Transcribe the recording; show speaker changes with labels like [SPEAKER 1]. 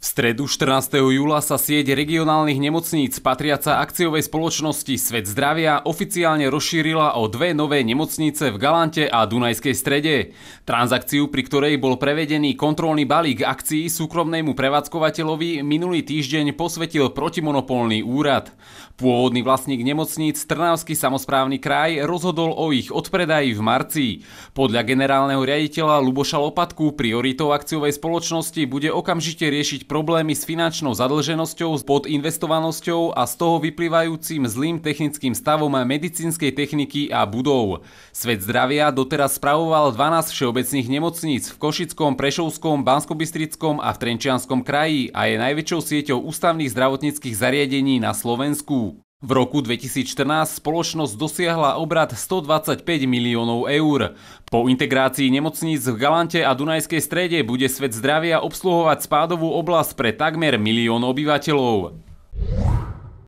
[SPEAKER 1] V stredu 14. júla sa sieť regionálnych nemocníc patriaca akciovej spoločnosti Svet zdravia oficiálne rozšírila o dve nové nemocnice v Galante a Dunajskej strede. Transakciu, pri ktorej bol prevedený kontrolný balík akcií súkromnému prevádzkovateľovi, minulý týždeň posvetil protimonopolný úrad. Pôvodný vlastník nemocníc Trnavský samozprávny kraj rozhodol o ich odpredaji v marci. Podľa generálneho riaditeľa Luboša Lopatku prioritou akciovej spoločnosti bude okamžite riešiť problémy s finančnou zadlženosťou, s podinvestovanosťou a z toho vyplývajúcim zlým technickým stavom medicínskej techniky a budov. Svet zdravia doteraz spravoval 12 všeobecných nemocníc v Košickom, Prešovskom, Banskobystrickom a v Trenčianskom kraji a je najväčšou sieťou ústavných zdravotníckých zariadení na Slovensku. V roku 2014 spoločnosť dosiahla obrad 125 miliónov eur. Po integrácii nemocníc v Galante a Dunajskej strede bude Svet zdravia obsluhovať spádovú oblasť pre takmer milión obyvateľov.